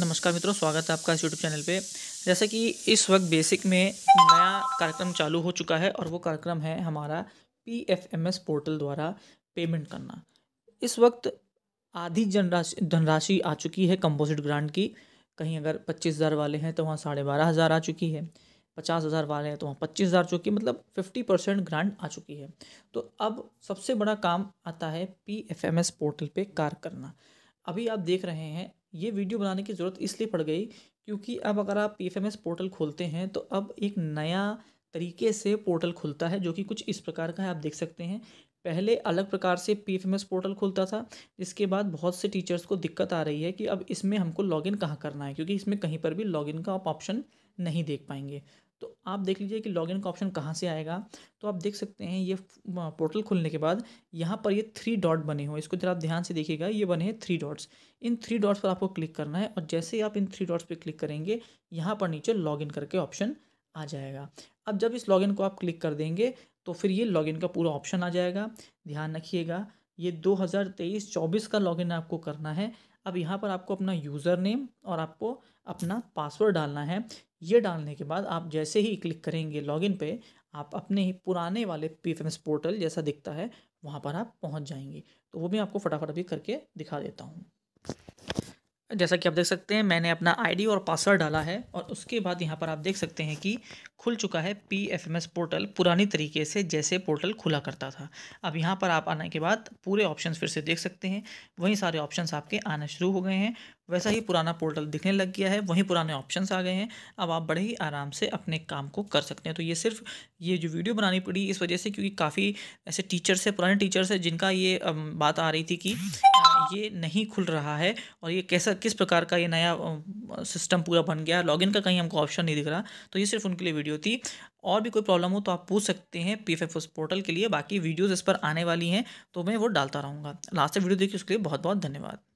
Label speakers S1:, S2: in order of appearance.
S1: नमस्कार मित्रों स्वागत है आपका इस यूट्यूब चैनल पे जैसा कि इस वक्त बेसिक में नया कार्यक्रम चालू हो चुका है और वो कार्यक्रम है हमारा P F M S portal द्वारा पेमेंट करना इस वक्त आधी जनराशि धनराशि आ चुकी है कंपोजिट ग्रांट की कहीं अगर पच्चीस हज़ार वाले हैं तो वहाँ साढ़े बारह हज़ार आ चुकी है पचास हज़ार वाले हैं तो वहाँ पच्चीस हज़ार चुकी है मतलब फिफ्टी परसेंट ग्रांट आ चुकी है तो अब सबसे बड़ा काम आता है P F M S portal पर कार्य करना अभी आप देख रहे हैं ये वीडियो बनाने की ज़रूरत इसलिए पड़ गई क्योंकि अब अगर आप पी पोर्टल खोलते हैं तो अब एक नया तरीके से पोर्टल खुलता है जो कि कुछ इस प्रकार का है आप देख सकते हैं पहले अलग प्रकार से पी पोर्टल खुलता था जिसके बाद बहुत से टीचर्स को दिक्कत आ रही है कि अब इसमें हमको लॉगिन कहाँ करना है क्योंकि इसमें कहीं पर भी लॉगिन का आप ऑप्शन नहीं देख पाएंगे तो आप देख लीजिए कि लॉगिन का ऑप्शन कहाँ से आएगा तो आप देख सकते हैं ये पोर्टल खुलने के बाद यहाँ पर ये थ्री डॉट बने हुए इसको जरा आप ध्यान से देखिएगा ये बने हैं थ्री डॉट्स इन थ्री डॉट्स पर आपको क्लिक करना है और जैसे ही आप इन थ्री डॉट्स पर क्लिक करेंगे यहाँ पर नीचे लॉगिन करके ऑप्शन आ जाएगा अब जब इस लॉगिन को आप क्लिक कर देंगे तो फिर ये लॉगिन का पूरा ऑप्शन आ जाएगा ध्यान रखिएगा ये 2023-24 का लॉगिन आपको करना है अब यहाँ पर आपको अपना यूज़र नेम और आपको अपना पासवर्ड डालना है ये डालने के बाद आप जैसे ही क्लिक करेंगे लॉगिन पे आप अपने ही पुराने वाले पी पोर्टल जैसा दिखता है वहाँ पर आप पहुँच जाएंगे तो वो भी आपको फटाफट अभी करके दिखा देता हूँ जैसा कि आप देख सकते हैं मैंने अपना आईडी और पासवर्ड डाला है और उसके बाद यहाँ पर आप देख सकते हैं कि खुल चुका है P F M S portal पुरानी तरीके से जैसे पोर्टल खुला करता था अब यहाँ पर आप आने के बाद पूरे ऑप्शन फिर से देख सकते हैं वहीं सारे ऑप्शन आपके आना शुरू हो गए हैं वैसा ही पुराना पोर्टल दिखने लग गया है वहीं पुराने ऑप्शंस आ गए हैं अब आप बड़े ही आराम से अपने काम को कर सकते हैं तो ये सिर्फ ये जो वीडियो बनानी पड़ी इस वजह से क्योंकि काफ़ी ऐसे टीचर्स है पुराने टीचर्स है जिनका ये बात आ रही थी कि ये नहीं खुल रहा है और ये कैसा किस प्रकार का ये नया सिस्टम पूरा बन गया लॉगिन का कहीं हमको ऑप्शन नहीं दिख रहा तो ये सिर्फ उनके लिए वीडियो थी और भी कोई प्रॉब्लम हो तो आप पूछ सकते हैं पी एफ पोर्टल के लिए बाकी वीडियोज़ इस पर आने वाली हैं तो मैं वो डालता रहूँगा लास्ट वीडियो देखिए उसके लिए बहुत बहुत धन्यवाद